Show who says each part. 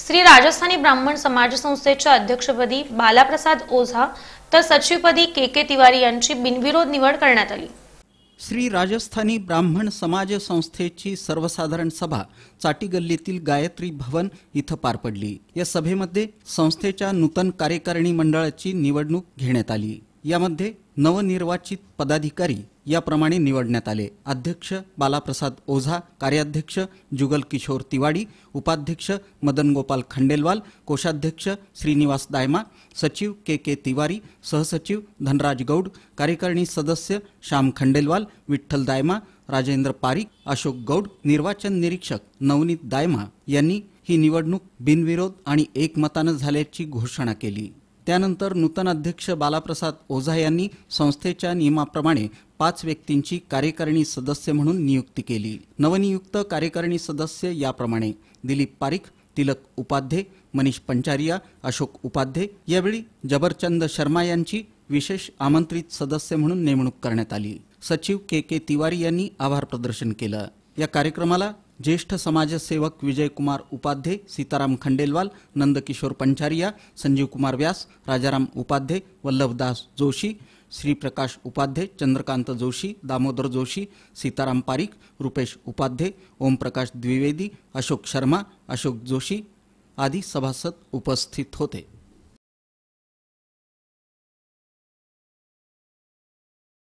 Speaker 1: श्री राजस्थानी ब्राह्मण समाज संस्थेच्या अध्यक्षपदी बालाप्रसाद ओझा तर सचिवपदी के के तिवारी यांची बिनविरोध निवड करण्यात आली
Speaker 2: श्री राजस्थानी ब्राह्मण समाज संस्थेची सर्वसाधारण सभा चाटीगल्लीतील गायत्री भवन इथं पार पडली या सभेमध्ये संस्थेच्या नूतन कार्यकारिणी मंडळाची निवडणूक घेण्यात आली यामध्ये नवनिर्वाचित पदाधिकारी याप्रमाणे निवडण्यात आले अध्यक्ष बालाप्रसाद ओझा कार्याध्यक्ष जुगल किशोर तिवाडी उपाध्यक्ष मदन गोपाल खंडेलवाल कोषाध्यक्ष श्रीनिवास दायमा सचिव के के तिवारी सहसचिव धनराज गौड कार्यकारिणी सदस्य श्याम खंडेलवाल विठ्ठल दायमा राजेंद्र पारिक अशोक गौड निर्वाचन निरीक्षक नवनीत दायमा यांनी ही निवडणूक बिनविरोध आणि एकमतानं झाल्याची घोषणा केली त्यानंतर नूतन अध्यक्ष बालाप्रसाद ओझा यांनी संस्थेच्या नियमाप्रमाणे पाच व्यक्तींची कार्यकारिणी सदस्य म्हणून नियुक्ती केली नवनियुक्त कार्यकारिणी सदस्य याप्रमाणे दिलीप पारीख तिलक उपाध्ये मनीष पंचारिया अशोक उपाध्ये यावेळी जबरचंद शर्मा यांची विशेष आमंत्रित सदस्य म्हणून नेमणूक करण्यात आली सचिव के के तिवारी यांनी आभार प्रदर्शन केलं या कार्यक्रमाला ज्येष्ठ समाजसेवक विजयकुमार उपाध्ये सीताराम खंडेलवाल नंदकिशोर पंचारिया संजीवकुमार व्यास राजाराम उपाध्ये वल्लभदास जोशी श्रीप्रकाश उपाध्ये चंद्रकांत जोशी दामोदर जोशी सीताराम पारिक रुपेश उपाध्ये ओमप्रकाश द्विवेदी अशोक शर्मा अशोक जोशी
Speaker 1: आदी सभासद उपस्थित होते